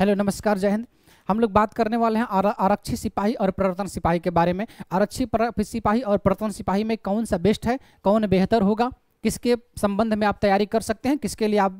hello नमस्कार जय हिंद हम लोग बात करने वाले हैं आरक्षी सिपाही और प्रवर्तन सिपाही के बारे में आरक्षी सिपाही और प्रवर्तन सिपाही में कौन सा बेस्ट है कौन बेहतर होगा किसके संबंध में आप तैयारी कर सकते हैं किसके लिए आप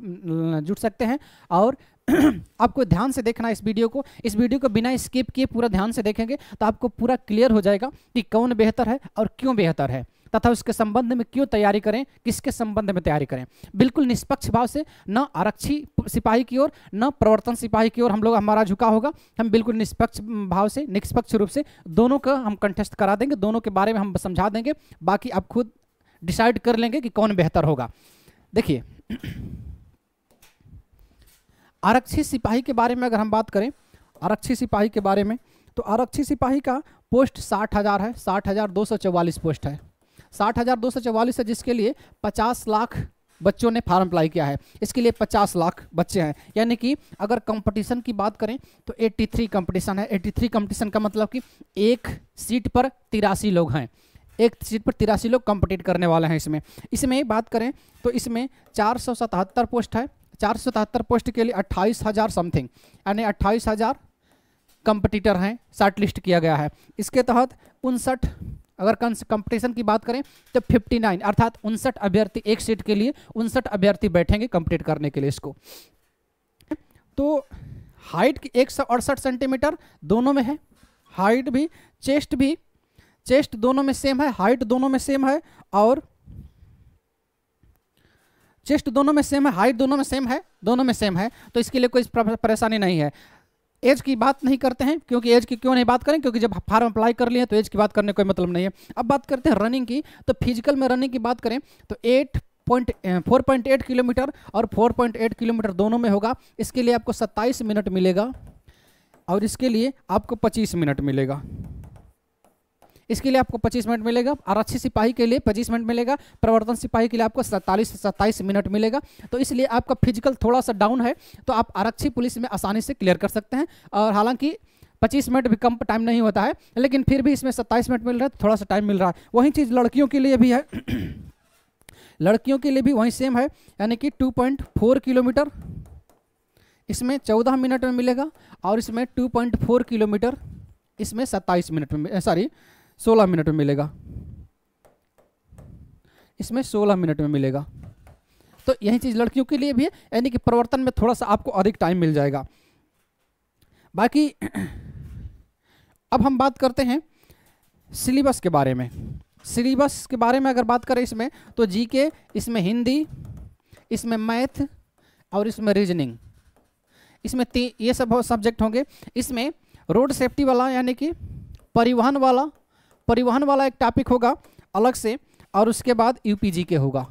जुट सकते हैं और आपको ध्यान से देखना इस वीडियो को इस वीडियो को बिना स्किप किए पूरा ध्यान से देखेंगे तो आपको पूरा क्लियर हो जाएगा कि कौन बेहतर है और क्यों बेहतर है तथा उसके संबंध में क्यों तैयारी करें किसके संबंध में तैयारी करें बिल्कुल निष्पक्ष भाव से न आरक्षी सिपाही की ओर न प्रवर्तन सिपाही की ओर हम लोग हमारा झुका होगा हम बिल्कुल निष्पक्ष भाव से निष्पक्ष रूप से दोनों का हम कंठस्थ करा देंगे दोनों के बारे में हम समझा देंगे बाकी आप खुद डिसाइड कर लेंगे कि कौन बेहतर होगा देखिए आरक्षी सिपाही के बारे में अगर हम बात करें आरक्षी सिपाही के बारे में तो आरक्षी सिपाही का पोस्ट साठ हज़ार है साठ हज़ार दो सौ चौवालीस पोस्ट है साठ हज़ार दो सौ चवालीस है जिसके लिए पचास लाख बच्चों ने फार्म अप्लाई किया है इसके लिए 50 लाख बच्चे हैं यानी कि अगर कंपटीशन की बात करें तो 83 कंपटीशन है 83 कंपटीशन का मतलब कि एक सीट पर तिरासी लोग हैं एक सीट पर तिरासी लोग कंपटीट करने वाले हैं इसमें इसमें बात करें तो इसमें चार पोस्ट है चार पोस्ट के लिए अट्ठाईस समथिंग यानी अट्ठाईस कंपटीटर हैं शार्ट लिस्ट किया गया है इसके तहत उनसठ अगर कंपटीशन की बात करें तो 59 अर्थात उनसठ अभ्यर्थी एक सीट के लिए उनसठ अभ्यर्थी बैठेंगे कंप्लीट करने के लिए इसको तो हाइट की एक सेंटीमीटर दोनों में है हाइट भी चेस्ट भी चेस्ट दोनों में सेम है हाइट दोनों में सेम है और चेस्ट दोनों में सेम है हाइट दोनों में सेम है दोनों में सेम है तो इसके लिए कोई परेशानी नहीं है एज की बात नहीं करते हैं क्योंकि एज की क्यों नहीं बात करें क्योंकि जब फार्म अप्लाई कर लिए तो एज की बात करने कोई मतलब नहीं है अब बात करते हैं रनिंग की तो फिजिकल में रनिंग की बात करें तो eight point four point eight kilometre और फोर पॉइंट एट किलोमीटर दोनों में होगा इसके लिए आपको सत्ताईस मिनट मिलेगा और इसके लिए आपको पच्चीस मिनट मिलेगा इसके लिए आपको पच्चीस मिनट मिलेगा आरक्षी सिपाही के लिए पच्चीस मिनट मिलेगा प्रवर्तन सिपाही के लिए आपको सैंतालीस से सत्ताईस मिनट मिलेगा तो इसलिए आपका फिजिकल थोड़ा सा डाउन है तो आप आरक्षी पुलिस में आसानी से क्लियर कर सकते हैं और हालांकि पच्चीस मिनट भी कम टाइम नहीं होता है लेकिन फिर भी इसमें सत्ताईस मिनट मिल रहा है थोड़ा सा टाइम मिल रहा है वही चीज़ लड़कियों के लिए भी है लड़कियों के लिए भी वही सेम है यानी कि टू किलोमीटर इसमें चौदह मिनट में मिलेगा और इसमें टू किलोमीटर इसमें सत्ताईस मिनट में सॉरी सोलह मिनट में मिलेगा इसमें सोलह मिनट में मिलेगा तो यही चीज़ लड़कियों के लिए भी है यानी कि प्रवर्तन में थोड़ा सा आपको अधिक टाइम मिल जाएगा बाकी अब हम बात करते हैं सिलेबस के बारे में सिलेबस के बारे में अगर बात करें इसमें तो जीके इसमें हिंदी इसमें मैथ और इसमें रीजनिंग इसमें ये सब सब्जेक्ट होंगे इसमें रोड सेफ्टी वाला यानी कि परिवहन वाला परिवहन वाला एक टॉपिक होगा अलग से और उसके बाद यूपीजी के होगा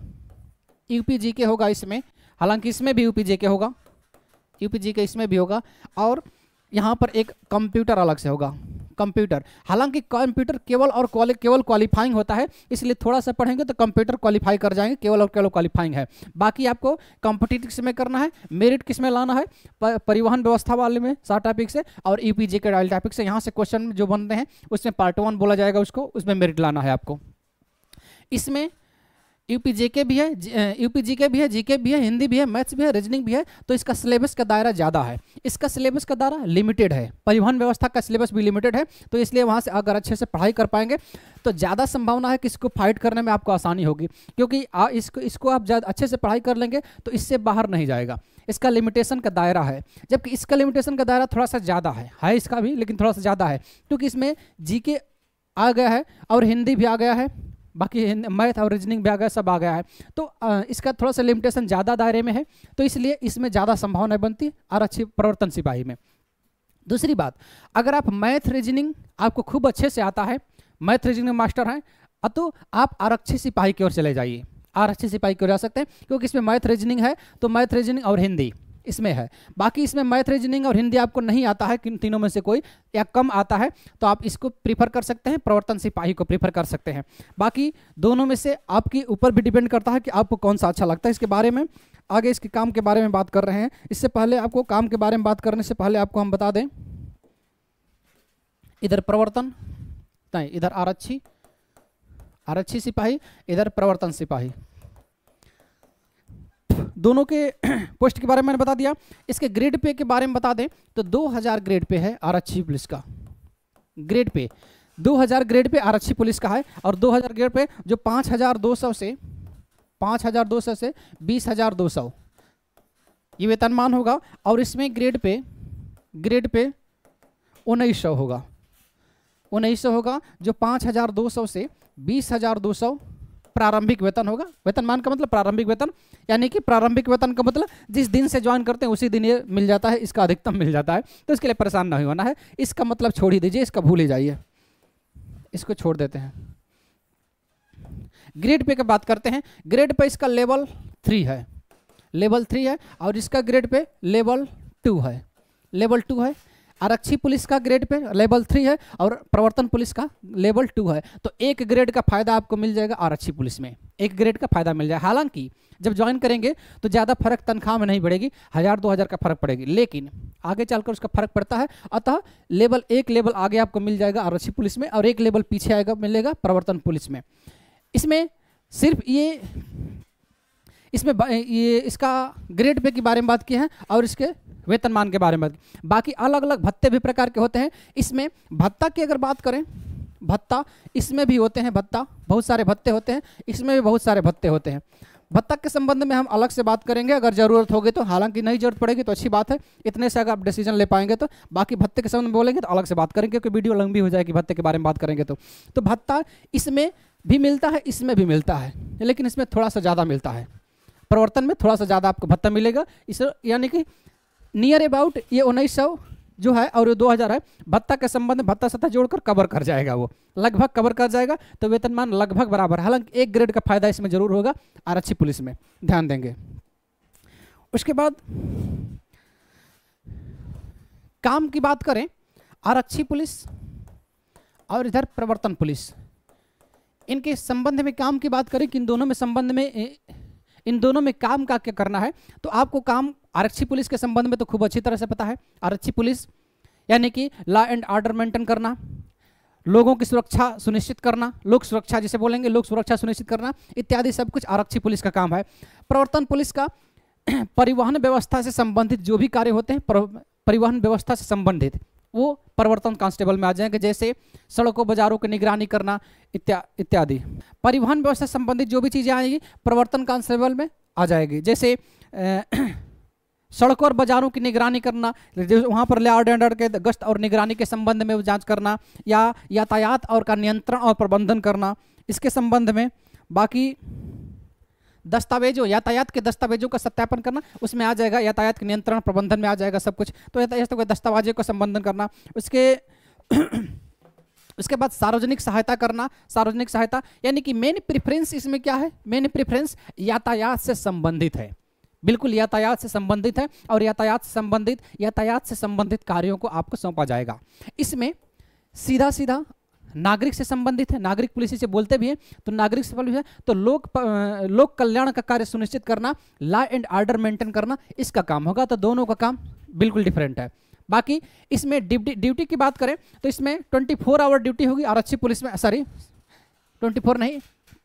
यूपीजी के होगा इसमें हालांकि इसमें भी यूपीजी के होगा यूपीजी के इसमें भी होगा और यहाँ पर एक कंप्यूटर अलग से होगा कंप्यूटर हालांकि कंप्यूटर केवल और केवल क्वालिफाइंग होता है इसलिए थोड़ा सा पढ़ेंगे तो कंप्यूटर क्वालिफाई कर जाएंगे केवल और केवल क्वालिफाइंग है बाकी आपको कॉम्पिटिटिव में करना है मेरिट किस में लाना है परिवहन व्यवस्था वाले में सात टॉपिक से और ई e के डायल टॉपिक से यहाँ से क्वेश्चन जो बन रहे हैं उसमें पार्ट वन बोला जाएगा उसको उसमें मेरिट लाना है आपको इसमें यूपी के भी है यूपी जीके भी है जीके भी है हिंदी भी है मैथ्स भी है रीजनिंग भी है तो इसका सिलेबस का दायरा ज़्यादा है इसका सिलेबस का दायरा लिमिटेड है परिवहन व्यवस्था का सिलेबस भी लिमिटेड है तो इसलिए वहाँ से अगर अच्छे से पढ़ाई कर पाएंगे तो ज़्यादा संभावना है कि इसको फाइट करने में आपको आसानी होगी क्योंकि आ, इसको इसको आप ज़्यादा अच्छे से पढ़ाई कर लेंगे तो इससे बाहर नहीं जाएगा इसका लिमिटेशन का दायरा है जबकि इसका लिमिटेशन का दायरा थोड़ा सा ज़्यादा है है इसका भी लेकिन थोड़ा सा ज़्यादा है क्योंकि इसमें जी आ गया है और हिंदी भी आ गया है बाकी मैथ और रीजनिंग भी आ गया सब आ गया है तो इसका थोड़ा सा लिमिटेशन ज़्यादा दायरे में है तो इसलिए इसमें ज़्यादा संभावनाएं बनती और अच्छी प्रवर्तन सिपाही में दूसरी बात अगर आप मैथ रीजनिंग आपको खूब अच्छे से आता है मैथ रीजनिंग मास्टर हैं तो आप आरक्षी सिपाही की ओर चले जाइए आरक्षी सिपाही की ओर जा सकते हैं क्योंकि इसमें मैथ रीजनिंग है तो मैथ रीजनिंग और हिंदी इसमें है बाकी इसमें मैथ रीजनिंग और हिंदी आपको नहीं आता है किन तीनों में से कोई या कम आता है तो आप इसको प्रीफर कर सकते हैं प्रवर्तन सिपाही को प्रीफर कर सकते हैं बाकी दोनों में से आपके ऊपर भी डिपेंड करता है कि आपको कौन सा अच्छा लगता है इसके बारे में आगे इसके काम के बारे में बात कर रहे हैं इससे पहले आपको काम के बारे में बात करने से पहले आपको हम बता दें इधर प्रवर्तन नहीं इधर आरक्षी आरक्षी सिपाही इधर प्रवर्तन सिपाही दोनों के पोस्ट के बारे में मैंने बता दिया इसके ग्रेड पे के बारे में बता दें तो 2000 ग्रेड पे है आरक्षी पुलिस का ग्रेड पे 2000 ग्रेड पे आरक्षी पुलिस का है और 2000 ग्रेड पे जो 5200 से 5200 से 20200 ये वेतनमान होगा और इसमें ग्रेड पे ग्रेड पे उन्नीस होगा उन्नीस होगा जो पाँच से बीस प्रारंभिक वेतन होगा वेतनमान का मतलब प्रारंभिक वेतन यानी कि प्रारंभिक वेतन का मतलब जिस दिन से ज्वाइन करते हैं उसी दिन ये मिल जाता है इसका अधिकतम मिल जाता है तो इसके लिए परेशान नहीं होना है इसका मतलब छोड़ ही दीजिए इसका भूल ही जाइए इसको छोड़ देते हैं ग्रेड पे की बात करते हैं ग्रेड पे इसका लेवल थ्री है लेवल थ्री है और इसका ग्रेड पे लेवल टू है लेवल टू है आरक्षी पुलिस का ग्रेड पे लेवल थ्री है और प्रवर्तन पुलिस का लेवल टू है तो एक ग्रेड का फायदा आपको मिल जाएगा आरक्षी पुलिस में एक ग्रेड का फायदा मिल जाएगा हालांकि जब ज्वाइन करेंगे तो ज़्यादा फर्क तनख्वाह में नहीं पड़ेगी हज़ार दो हज़ार का फर्क पड़ेगी लेकिन आगे चलकर उसका फर्क पड़ता है अतः लेवल एक लेवल आगे आपको मिल जाएगा आरक्षी पुलिस में और एक लेवल पीछे आएगा मिलेगा प्रवर्तन पुलिस में इसमें सिर्फ ये इसमें ये इसका ग्रेड पे के बारे में बात की है और इसके वेतनमान के बारे में बाकी अलग अलग भत्ते भी प्रकार के होते हैं इसमें भत्ता की अगर बात करें भत्ता इसमें भी होते हैं भत्ता बहुत सारे भत्ते होते हैं इसमें भी बहुत सारे भत्ते होते हैं भत्ता के संबंध में हम अलग से बात करेंगे अगर जरूरत होगी तो हालांकि नहीं जरूरत पड़ेगी तो अच्छी बात है इतने से अगर आप डिसीजन ले पाएंगे तो बाकी भत्ते के संबंध में बोलेंगे तो अलग से बात करेंगे क्योंकि वीडियो लंबी हो जाएगी भत्ते के बारे में बात करेंगे तो तो भत्ता इसमें भी मिलता है इसमें भी मिलता है लेकिन इसमें थोड़ा सा ज़्यादा मिलता है प्रवर्तन में थोड़ा सा ज़्यादा आपको भत्ता मिलेगा इस यानी कि नियर अबाउट ये उन्नीस सौ जो है और ये दो हज़ार है भत्ता के संबंध में भत्ता सत्ता जोड़कर कवर कर जाएगा वो लगभग कवर कर जाएगा तो वेतनमान लगभग बराबर हालांकि एक ग्रेड का फायदा इसमें जरूर होगा आरक्षी पुलिस में ध्यान देंगे उसके बाद काम की बात करें आरक्षी पुलिस और इधर प्रवर्तन पुलिस इनके संबंध में काम की बात करें कि इन दोनों में संबंध में इन दोनों में काम का क्या करना है तो आपको काम आरक्षी पुलिस के संबंध में तो खूब अच्छी तरह से पता है आरक्षी पुलिस यानी कि लॉ एंड ऑर्डर मेंटेन करना लोगों की सुरक्षा सुनिश्चित करना लोक सुरक्षा जिसे बोलेंगे लोक सुरक्षा सुनिश्चित करना इत्यादि सब कुछ आरक्षी पुलिस का काम है प्रवर्तन पुलिस का परिवहन व्यवस्था से संबंधित जो भी कार्य होते हैं परिवहन व्यवस्था से संबंधित वो परिवर्तन कांस्टेबल में आ जाएंगे जैसे सड़कों बाजारों की निगरानी करना इत्या इत्यादि परिवहन व्यवस्था संबंधित जो भी चीज़ें आएंगी परिवर्तन कांस्टेबल में आ जाएगी जैसे सड़कों और बाजारों की निगरानी करना वहाँ पर लेआउट एंड के गश्त और निगरानी के संबंध में जांच करना या यातायात और का नियंत्रण और प्रबंधन करना इसके संबंध में बाकी दस्तावेजों यातायात के दस्तावेजों का सत्यापन करना उसमें आ जाएगा यातायात के नियंत्रण प्रबंधन में आ जाएगा सब कुछ तो यातायात के दस्तावेजों का संबंधन करना उसके उसके बाद सार्वजनिक सहायता करना सार्वजनिक सहायता यानी कि मेन प्रिफरेंस इसमें क्या है मेन प्रिफरेंस यातायात से संबंधित है बिल्कुल यातायात से संबंधित है और यातायात से संबंधित यातायात से संबंधित कार्यों को आपको सौंपा जाएगा इसमें सीधा सीधा नागरिक से संबंधित है नागरिक पुलिस से बोलते भी हैं तो नागरिक से पुलिस है तो लोक लोक कल्याण का कार्य सुनिश्चित करना लॉ एंड ऑर्डर मेंटेन करना इसका काम होगा तो दोनों का काम बिल्कुल डिफरेंट है बाकी इसमें ड्यूटी ड्यूटी की बात करें तो इसमें फोर आवर ड्यूटी होगी आरक्षी पुलिस में सॉरी फोर नहीं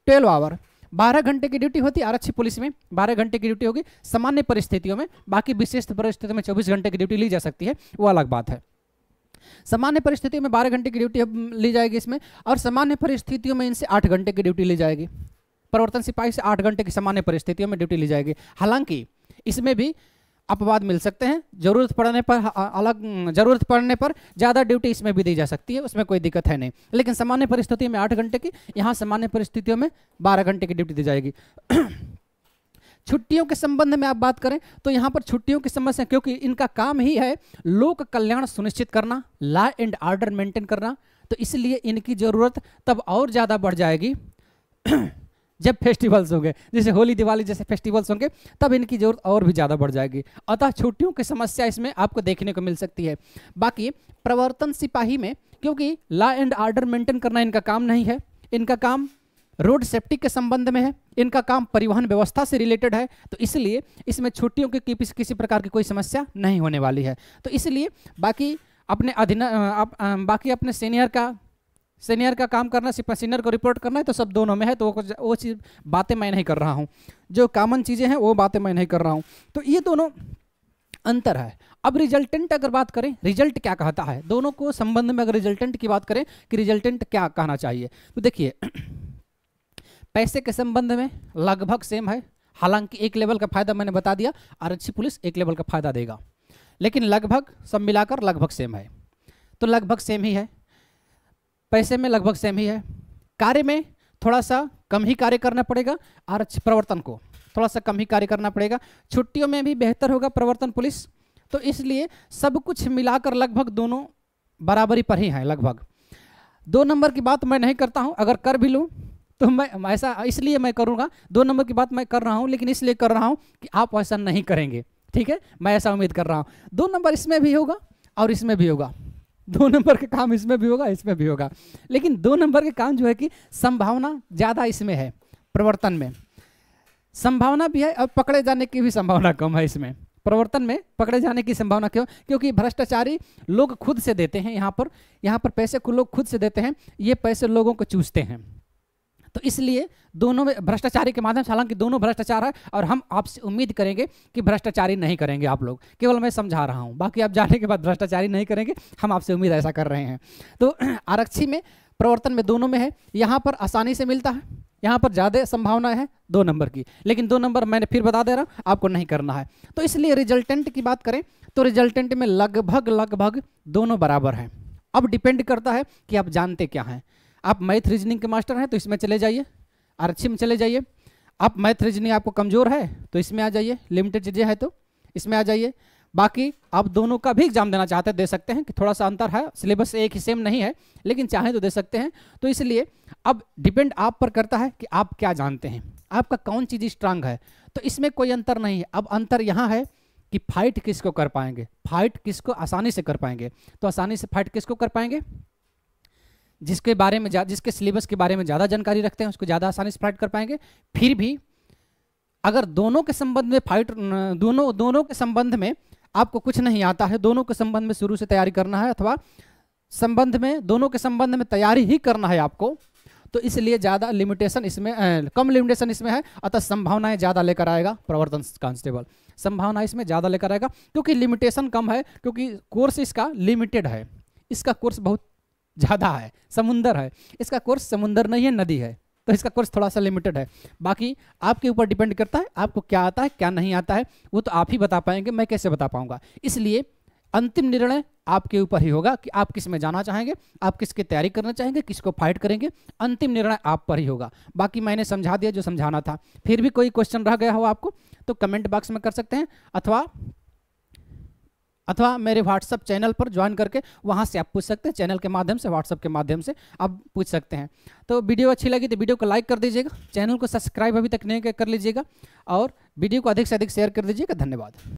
ट्वेल्व आवर 12 घंटे की ड्यूटी होती है आरक्षी पुलिस में 12 घंटे की ड्यूटी होगी सामान्य परिस्थितियों में बाकी विशेष परिस्थितियों में 24 घंटे की ड्यूटी ली जा सकती है वो अलग बात है सामान्य परिस्थितियों में बारह घंटे की ड्यूटी ली जाएगी इसमें और सामान्य परिस्थितियों में इनसे आठ घंटे की ड्यूटी ली जाएगी परिवर्तन सिपाही से आठ घंटे की सामान्य परिस्थितियों में ड्यूटी ली जाएगी हालांकि इसमें भी अपवाद मिल सकते हैं जरूरत पड़ने पर अलग जरूरत पड़ने पर ज़्यादा ड्यूटी इसमें भी दी जा सकती है उसमें कोई दिक्कत है नहीं लेकिन सामान्य परिस्थितियों में आठ घंटे की यहाँ सामान्य परिस्थितियों में बारह घंटे की ड्यूटी दी जाएगी छुट्टियों के संबंध में आप बात करें तो यहाँ पर छुट्टियों की समस्या क्योंकि इनका काम ही है लोक कल्याण सुनिश्चित करना लॉ एंड ऑर्डर मेंटेन करना तो इसलिए इनकी ज़रूरत तब और ज़्यादा बढ़ जाएगी जब फेस्टिवल्स होंगे जैसे होली दिवाली जैसे फेस्टिवल्स होंगे तब इनकी जरूरत और भी ज़्यादा बढ़ जाएगी अतः छुट्टियों की समस्या इसमें आपको देखने को मिल सकती है बाकी प्रवर्तन सिपाही में क्योंकि लॉ एंड ऑर्डर मेंटेन करना इनका काम नहीं है इनका काम रोड सेफ्टी के संबंध में है इनका काम परिवहन व्यवस्था से रिलेटेड है तो इसलिए इसमें छुट्टियों की किसी किसी प्रकार की कोई समस्या नहीं होने वाली है तो इसलिए बाकी अपने अधिन आप, बाकी अपने सीनियर का सीनियर का काम करना सिर्फ सीनियर को रिपोर्ट करना है तो सब दोनों में है तो वो वो चीज़ बातें मैं नहीं कर रहा हूँ जो कॉमन चीज़ें हैं वो बातें मैं नहीं कर रहा हूँ तो ये दोनों अंतर है अब रिजल्टेंट अगर बात करें रिजल्ट क्या कहता है दोनों को संबंध में अगर रिजल्टेंट की बात करें कि रिजल्टेंट क्या कहना चाहिए तो देखिए पैसे के संबंध में लगभग सेम है हालांकि एक लेवल का फायदा मैंने बता दिया आरक्षी पुलिस एक लेवल का फायदा देगा लेकिन लगभग सब मिलाकर लगभग सेम है तो लगभग सेम ही है पैसे में लगभग सेम ही है कार्य में थोड़ा सा कम ही कार्य करना पड़ेगा आरक्षी प्रवर्तन को थोड़ा सा कम ही कार्य करना पड़ेगा छुट्टियों में भी बेहतर होगा प्रवर्तन पुलिस तो इसलिए सब कुछ मिलाकर लगभग दोनों बराबरी पर ही हैं लगभग दो नंबर की बात मैं नहीं करता हूं अगर कर भी लूँ तो मैं ऐसा इसलिए मैं करूँगा दो नंबर की बात मैं कर रहा हूँ लेकिन इसलिए कर रहा हूँ कि आप ऐसा नहीं करेंगे ठीक है मैं ऐसा उम्मीद कर रहा हूँ दो नंबर इसमें भी होगा और इसमें भी होगा दो नंबर का काम इसमें भी होगा इसमें भी होगा लेकिन दो नंबर के काम जो है कि संभावना ज़्यादा इसमें है प्रवर्तन में संभावना भी है और पकड़े जाने की भी संभावना कम है इसमें प्रवर्तन में पकड़े जाने की संभावना क्यों क्योंकि भ्रष्टाचारी लोग खुद से देते हैं यहाँ पर यहाँ पर पैसे को लोग खुद से देते हैं ये पैसे लोगों को चूसते हैं तो इसलिए दोनों में भ्रष्टाचारी के माध्यम से हालांकि दोनों भ्रष्टाचार है और हम आपसे उम्मीद करेंगे कि भ्रष्टाचारी नहीं करेंगे आप लोग केवल मैं समझा रहा हूँ बाकी आप जाने के बाद भ्रष्टाचारी नहीं करेंगे हम आपसे उम्मीद ऐसा कर रहे हैं तो आरक्षी में प्रवर्तन में दोनों में है यहाँ पर आसानी से मिलता है यहाँ पर ज़्यादा संभावना है दो नंबर की लेकिन दो नंबर मैंने फिर बता दे रहा हूँ आपको नहीं करना है तो इसलिए रिजल्टेंट की बात करें तो रिजल्टेंट में लगभग लगभग दोनों बराबर हैं अब डिपेंड करता है कि आप जानते क्या हैं आप मैथ रीजनिंग के मास्टर हैं तो इसमें चले जाइए आरक्षी में चले जाइए आप मैथ रीजनिंग आपको कमज़ोर है तो इसमें आ जाइए लिमिटेड चीज़ें हैं तो इसमें आ जाइए बाकी आप दोनों का भी एग्जाम देना चाहते हैं दे सकते हैं कि थोड़ा सा अंतर है सिलेबस एक ही सेम नहीं है लेकिन चाहें तो दे सकते हैं तो इसलिए अब डिपेंड आप पर करता है कि आप क्या जानते हैं आपका कौन चीज़ स्ट्रांग है तो इसमें कोई अंतर नहीं है अब अंतर यहाँ है कि फाइट किसको कर पाएंगे फाइट किसको आसानी से कर पाएंगे तो आसानी से फाइट किसको कर पाएंगे जिसके बारे में जिसके सिलेबस के बारे में ज़्यादा जानकारी रखते हैं उसको ज़्यादा आसानी से फाइट कर पाएंगे फिर भी अगर दोनों के संबंध में फाइट दोनों दोनों के संबंध में आपको कुछ नहीं आता है दोनों के संबंध में शुरू से तैयारी करना है अथवा संबंध में दोनों के संबंध में तैयारी ही करना है आपको तो इसलिए ज़्यादा लिमिटेशन इसमें कम लिमिटेशन इसमें है अतः संभावनाएं ज़्यादा लेकर आएगा प्रवर्तन कांस्टेबल संभावना इसमें ज़्यादा लेकर आएगा क्योंकि लिमिटेशन कम है क्योंकि कोर्स इसका लिमिटेड है इसका कोर्स बहुत ज़्यादा है समुंदर है इसका कोर्स समुंदर नहीं है नदी है तो इसका कोर्स थोड़ा सा लिमिटेड है बाकी आपके ऊपर डिपेंड करता है आपको क्या आता है क्या नहीं आता है वो तो आप ही बता पाएंगे मैं कैसे बता पाऊंगा इसलिए अंतिम निर्णय आपके ऊपर ही होगा कि आप किस में जाना चाहेंगे आप किसकी तैयारी करना चाहेंगे किसको फाइट करेंगे अंतिम निर्णय आप पर ही होगा बाकी मैंने समझा दिया जो समझाना था फिर भी कोई क्वेश्चन रह गया हो आपको तो कमेंट बॉक्स में कर सकते हैं अथवा अथवा मेरे व्हाट्सअप चैनल पर ज्वाइन करके वहाँ से आप पूछ सकते हैं चैनल के माध्यम से व्हाट्सअप के माध्यम से आप पूछ सकते हैं तो वीडियो अच्छी लगी तो वीडियो को लाइक कर दीजिएगा चैनल को सब्सक्राइब अभी तक नहीं कर लीजिएगा और वीडियो को अधिक से अधिक शेयर कर दीजिएगा धन्यवाद